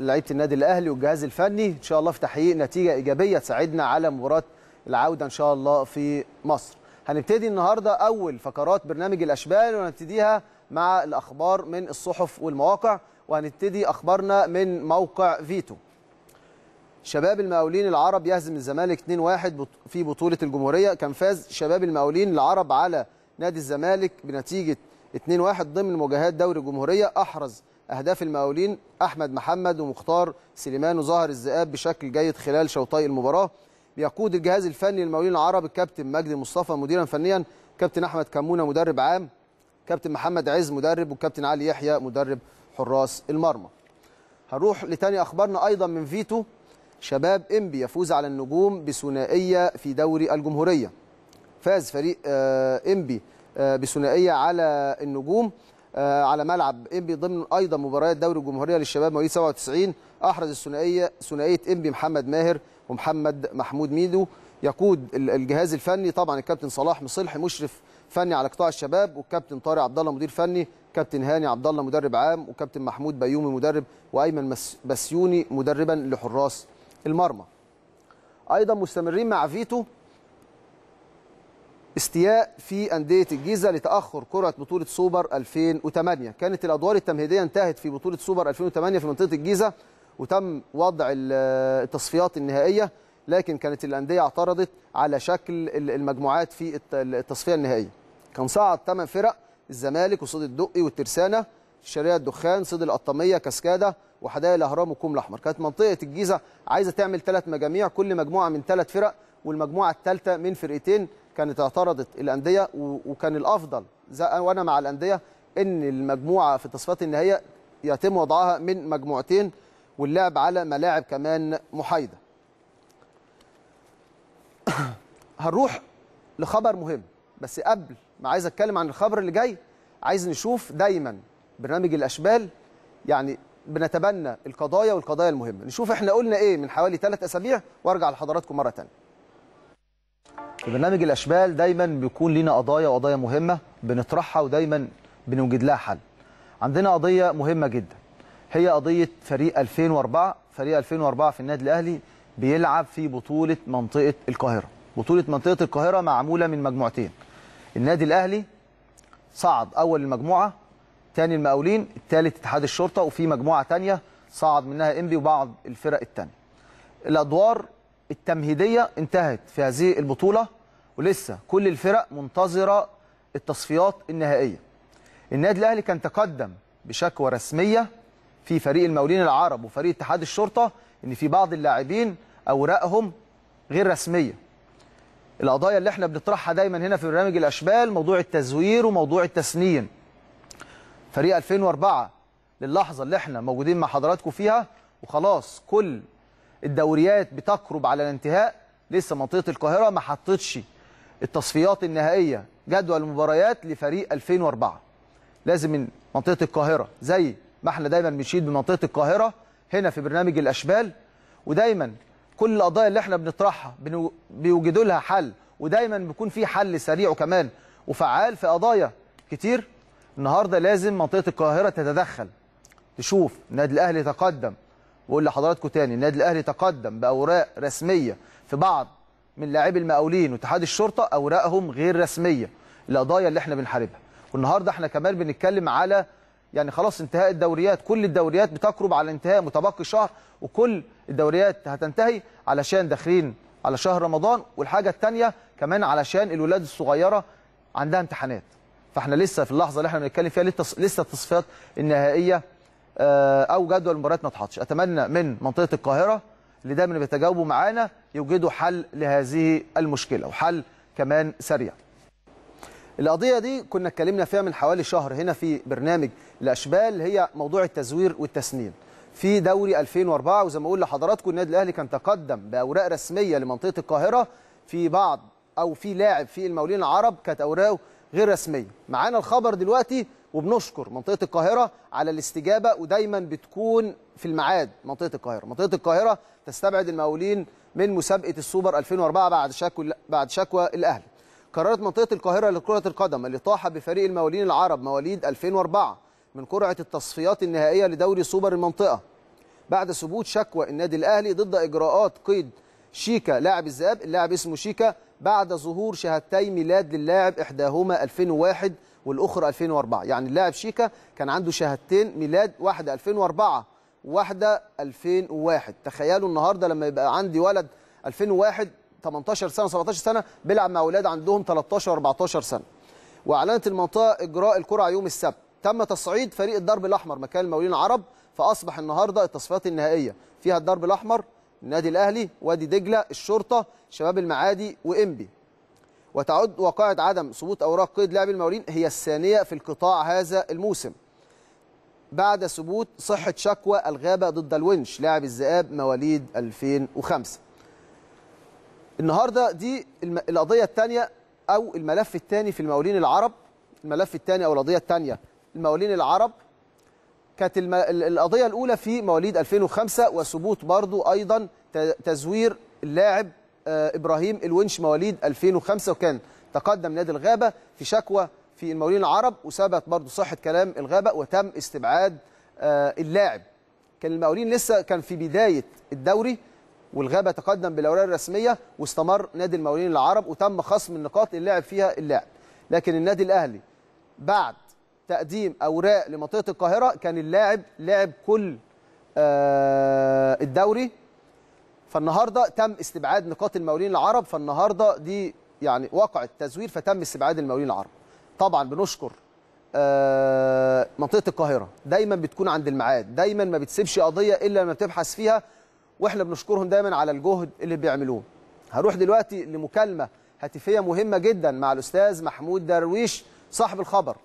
لعيبه النادي الاهلي والجهاز الفني ان شاء الله في تحقيق نتيجه ايجابيه تساعدنا على مباراه العوده ان شاء الله في مصر هنبتدي النهارده اول فقرات برنامج الاشبال وهنبتديها مع الاخبار من الصحف والمواقع وهنبتدي اخبارنا من موقع فيتو شباب المقاولين العرب يهزم الزمالك 2-1 في بطوله الجمهوريه كان فاز شباب المقاولين العرب على نادي الزمالك بنتيجه 2-1 ضمن مواجهات دوري الجمهوريه احرز أهداف المقاولين أحمد محمد ومختار سليمان وظهر الذئاب بشكل جيد خلال شوطي المباراة بيقود الجهاز الفني للمقاولين العرب الكابتن مجدي مصطفى مديرا فنيا كابتن أحمد كمونة مدرب عام كابتن محمد عز مدرب وكابتن علي يحيى مدرب حراس المرمى هنروح لتاني أخبارنا أيضا من فيتو شباب إنبي يفوز على النجوم بثنائية في دوري الجمهورية فاز فريق آه، إنبي آه، بثنائية على النجوم آه، على ملعب انبي ضمن ايضا مباريات دوري الجمهوريه للشباب مواليد 97 احرز الثنائيه ثنائيه انبي محمد ماهر ومحمد محمود ميدو يقود الجهاز الفني طبعا الكابتن صلاح مصلح مشرف فني على قطاع الشباب والكابتن طارق عبد الله مدير فني كابتن هاني عبد الله مدرب عام وكابتن محمود بيومي مدرب وايمن بسيوني مدربا لحراس المرمى ايضا مستمرين مع فيتو استياء في أندية الجيزة لتأخر كرة بطولة سوبر 2008 كانت الأدوار التمهيدية انتهت في بطولة سوبر 2008 في منطقة الجيزة وتم وضع التصفيات النهائية لكن كانت الأندية اعترضت على شكل المجموعات في التصفية النهائية كان صعد 8 فرق الزمالك وصيد الدقي والترسانة شارية الدخان صيد القطامية كاسكادة وحدائق الأهرام وكوم الأحمر كانت منطقة الجيزة عايزة تعمل ثلاث مجاميع كل مجموعة من ثلاث فرق والمجموعة الثالثة من فرقتين كانت اعترضت الانديه وكان الافضل وانا مع الانديه ان المجموعه في التصفيات النهائيه يتم وضعها من مجموعتين واللعب على ملاعب كمان محايده. هنروح لخبر مهم بس قبل ما عايز اتكلم عن الخبر اللي جاي عايز نشوف دايما برنامج الاشبال يعني بنتبنى القضايا والقضايا المهمه نشوف احنا قلنا ايه من حوالي ثلاث اسابيع وارجع لحضراتكم مره ثانيه في برنامج الاشبال دايما بيكون لينا قضايا وقضايا مهمه بنطرحها ودايما بنوجد لها حل. عندنا قضيه مهمه جدا هي قضيه فريق 2004 فريق 2004 في النادي الاهلي بيلعب في بطوله منطقه القاهره. بطوله منطقه القاهره معموله من مجموعتين. النادي الاهلي صعد اول المجموعه ثاني المقاولين الثالث اتحاد الشرطه وفي مجموعه ثانيه صعد منها انبي وبعض الفرق الثانيه. الادوار التمهيديه انتهت في هذه البطوله ولسه كل الفرق منتظره التصفيات النهائيه. النادي الاهلي كان تقدم بشكوى رسميه في فريق المولين العرب وفريق اتحاد الشرطه ان في بعض اللاعبين اوراقهم غير رسميه. القضايا اللي احنا بنطرحها دايما هنا في برنامج الاشبال موضوع التزوير وموضوع التسنين. فريق 2004 للحظه اللي احنا موجودين مع حضراتكم فيها وخلاص كل الدوريات بتقرب على الانتهاء لسه منطقه القاهره ما حطتش التصفيات النهائيه جدول المباريات لفريق 2004 لازم من منطقه القاهره زي ما احنا دايما بنشيد بمنطقه القاهره هنا في برنامج الاشبال ودايما كل القضايا اللي احنا بنطرحها بيوجدوا لها حل ودايما بيكون في حل سريع وكمان وفعال في قضايا كتير النهارده لازم منطقه القاهره تتدخل تشوف النادي الاهلي تقدم واقول لحضراتكم تاني النادي الاهلي تقدم باوراق رسميه في بعض من لاعبي المقاولين واتحاد الشرطه اوراقهم غير رسميه القضايا اللي احنا بنحاربها والنهارده احنا كمان بنتكلم على يعني خلاص انتهاء الدوريات كل الدوريات بتقرب على انتهاء متبقي شهر وكل الدوريات هتنتهي علشان داخلين على شهر رمضان والحاجه الثانيه كمان علشان الولاد الصغيره عندها امتحانات فاحنا لسه في اللحظه اللي احنا بنتكلم فيها لسه التصفيات النهائيه آه، او جدول المباريات ما اتحطش اتمنى من منطقه القاهره اللي دايما بيتجاوبوا معانا يوجدوا حل لهذه المشكله وحل كمان سريع القضيه دي كنا اتكلمنا فيها من حوالي شهر هنا في برنامج الاشبال هي موضوع التزوير والتسنين في دوري 2004 وزي ما اقول لحضراتكم النادي الاهلي كان تقدم باوراق رسميه لمنطقه القاهره في بعض او في لاعب في المولين العرب كانت اوراقه غير رسميه معانا الخبر دلوقتي وبنشكر منطقه القاهره على الاستجابه ودايما بتكون في الميعاد منطقه القاهره منطقه القاهره تستبعد المقاولين من مسابقه السوبر 2004 بعد شكوى بعد شكوى الاهلي قررت منطقه القاهره لكره القدم اللي طاح بفريق المقاولين العرب مواليد 2004 من قرعه التصفيات النهائيه لدوري سوبر المنطقه بعد ثبوت شكوى النادي الاهلي ضد اجراءات قيد شيكا لاعب الذئاب اللاعب اسمه شيكا بعد ظهور شهادتي ميلاد للاعب احداهما 2001 والاخرى 2004 يعني اللاعب شيكا كان عنده شهادتين ميلاد واحده 2004 واحده 2001 تخيلوا النهارده لما يبقى عندي ولد 2001 18 سنه 17 سنه بيلعب مع اولاد عندهم 13 14 سنه واعلنت المنطقه اجراء الكره يوم السبت تم تصعيد فريق الدرب الاحمر مكان المقاولين العرب فاصبح النهارده التصفيات النهائيه فيها الدرب الاحمر النادي الاهلي وادي دجله الشرطه شباب المعادي وانبي وتعد واقعة عدم ثبوت أوراق قيد لاعبي المقاولين هي الثانية في القطاع هذا الموسم بعد ثبوت صحة شكوى الغابة ضد الونش لاعب الذئاب مواليد 2005 النهاردة دي القضية الثانية أو الملف الثاني في المقاولين العرب الملف الثاني أو القضية الثانية المقاولين العرب كانت القضية الأولى في مواليد 2005 وثبوت برضو أيضا تزوير اللاعب آه، إبراهيم الونش مواليد 2005 وكان تقدم نادي الغابة في شكوى في المولين العرب وثبت برضه صحة كلام الغابة وتم استبعاد آه، اللاعب كان المقاولين لسه كان في بدايه الدوري والغابه تقدم بالاوراق الرسميه واستمر نادي المقاولين العرب وتم خصم النقاط اللي لعب فيها اللاعب لكن النادي الاهلي بعد تقديم اوراق لمنطقه القاهره كان اللاعب لعب كل آه، الدوري فالنهارده تم استبعاد نقاط المولين العرب فالنهارده دي يعني وقع التزوير فتم استبعاد المولين العرب طبعا بنشكر آه، منطقه القاهره دايما بتكون عند الميعاد دايما ما بتسيبش قضيه الا لما بتبحث فيها واحنا بنشكرهم دايما على الجهد اللي بيعملوه هروح دلوقتي لمكالمه هاتفيه مهمه جدا مع الاستاذ محمود درويش صاحب الخبر